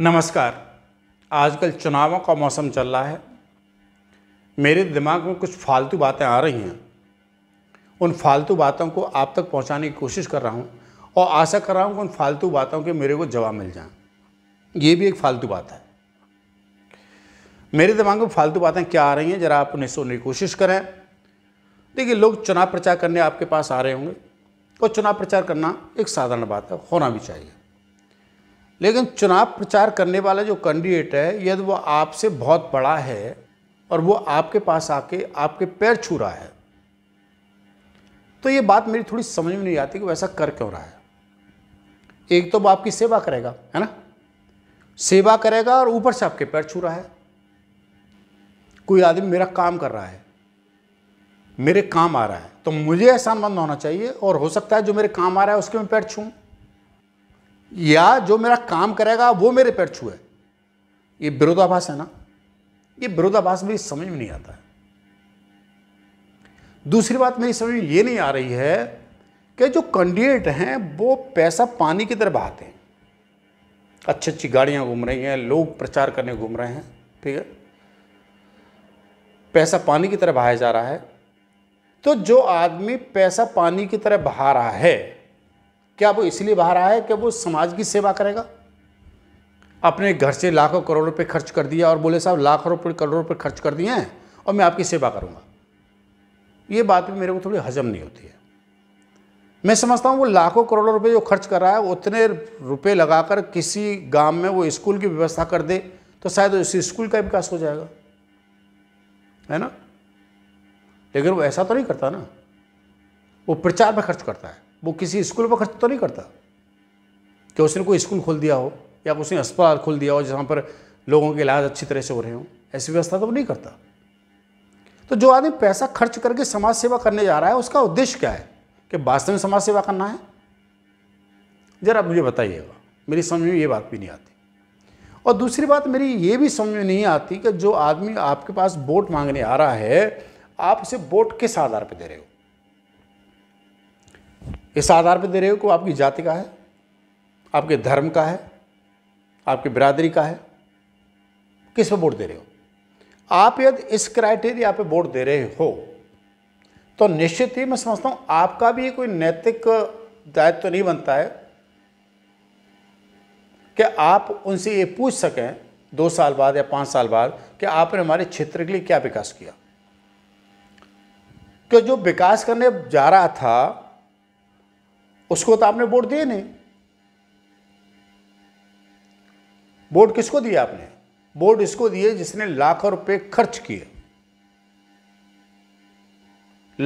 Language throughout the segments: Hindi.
नमस्कार आजकल चुनावों का मौसम चल रहा है मेरे दिमाग में कुछ फालतू बातें आ रही हैं उन फालतू बातों को आप तक पहुंचाने की कोशिश कर रहा हूं और आशा कर रहा हूं कि उन फालतू बातों के मेरे को जवाब मिल जाए ये भी एक फालतू बात है मेरे दिमाग में फालतू बातें क्या आ रही हैं ज़रा आप उन्हें सुनने की कोशिश करें देखिए लोग चुनाव प्रचार करने आपके पास आ रहे होंगे और चुनाव प्रचार करना एक साधारण बात है होना भी चाहिए लेकिन चुनाव प्रचार करने वाला जो कैंडिडेट है यदि वो आपसे बहुत बड़ा है और वो आपके पास आके आपके पैर छू रहा है तो ये बात मेरी थोड़ी समझ में नहीं आती कि वैसा कर क्यों रहा है एक तो वो आपकी सेवा करेगा है ना सेवा करेगा और ऊपर से आपके पैर छू रहा है कोई आदमी मेरा काम कर रहा है मेरे काम आ रहा है तो मुझे एहसान मंद होना चाहिए और हो सकता है जो मेरे काम आ रहा है उसके मैं पैर छूँ या जो मेरा काम करेगा वो मेरे पैर छुए ये विरोधाभास है ना ये विरोधाभास मेरी समझ में नहीं आता है दूसरी बात मेरी समझ में ये नहीं आ रही है कि जो कैंडिडेट हैं वो पैसा पानी की तरह बहाते हैं अच्छी अच्छी गाड़ियां घूम रही हैं लोग प्रचार करने घूम रहे हैं ठीक है पैसा पानी की तरह बहाया जा रहा है तो जो आदमी पैसा पानी की तरह बहा रहा है क्या वो इसलिए बाहर आया है कि वो समाज की सेवा करेगा अपने घर से लाखों करोड़ रुपए खर्च कर दिया और बोले साहब लाखों रुपये करोड़ रुपये खर्च कर दिए हैं और मैं आपकी सेवा करूँगा ये बात भी मेरे को थोड़ी हजम नहीं होती है मैं समझता हूँ वो लाखों करोड़ों रुपये जो खर्च कर रहा है उतने रुपये लगाकर किसी गाँव में वो स्कूल की व्यवस्था कर दे तो शायद उस स्कूल का विकास हो जाएगा है ना लेकिन वो ऐसा तो नहीं करता ना वो प्रचार में खर्च करता है वो किसी स्कूल पर खर्च तो नहीं करता कि उसने कोई स्कूल खोल दिया हो या उसने अस्पताल खोल दिया हो जहाँ पर लोगों के इलाज अच्छी तरह से हो रहे हों ऐसी व्यवस्था तो वो नहीं करता तो जो आदमी पैसा खर्च करके समाज सेवा करने जा रहा है उसका उद्देश्य क्या है कि वास्तव में समाज सेवा करना है जरा मुझे बताइएगा मेरी समझ में ये बात भी नहीं आती और दूसरी बात मेरी ये भी समझ में नहीं आती कि जो आदमी आपके पास वोट मांगने आ रहा है आप उसे वोट किस आधार पर दे रहे हो इस आधार पर दे रहे हो कि आपकी जाति का है आपके धर्म का है आपकी बिरादरी का है किस पर वोट दे रहे हो आप यदि इस क्राइटेरिया पे वोट दे रहे हो तो निश्चित ही मैं समझता हूँ आपका भी कोई नैतिक दायित्व तो नहीं बनता है कि आप उनसे ये पूछ सकें दो साल बाद या पाँच साल बाद कि आपने हमारे क्षेत्र के लिए क्या विकास किया कि जो विकास करने जा रहा था उसको तो आपने वोट दिए नहीं वोट किसको दिया आपने वोट इसको दिए जिसने लाखों रुपए खर्च किए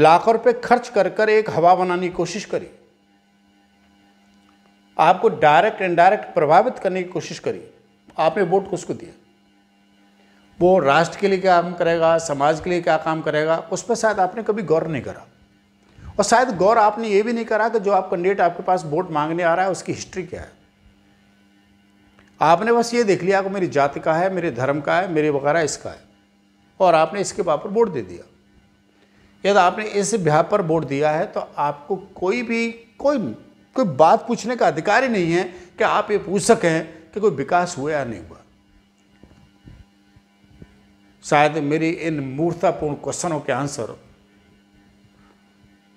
लाखों रुपए खर्च कर कर एक हवा बनाने की कोशिश करी आपको डायरेक्ट इनडायरेक्ट प्रभावित करने की कोशिश करी आपने वोट किसको दिया वो राष्ट्र के लिए क्या काम करेगा समाज के लिए क्या काम करेगा उस पर शायद आपने कभी गौर नहीं करा और शायद गौर आपने ये भी नहीं करा कि जो आप कैंडिडेट आपके पास वोट मांगने आ रहा है उसकी हिस्ट्री क्या है आपने बस ये देख लिया कि मेरी जाति का है मेरे धर्म का है मेरे वगैरह इसका है और आपने इसके पाप पर वोट दे दिया यदि आपने इस ब्याह पर वोट दिया है तो आपको कोई भी कोई कोई बात पूछने का अधिकार ही नहीं है कि आप ये पूछ सकें कि कोई विकास हुआ या नहीं हुआ शायद मेरी इन मूर्तापूर्ण क्वेश्चनों के आंसर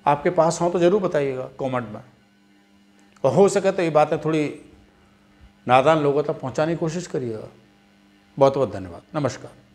आपके पास हों तो ज़रूर बताइएगा कमेंट में और हो सके तो ये बातें थोड़ी नादान लोगों तक पहुंचाने की कोशिश करिएगा बहुत बहुत धन्यवाद नमस्कार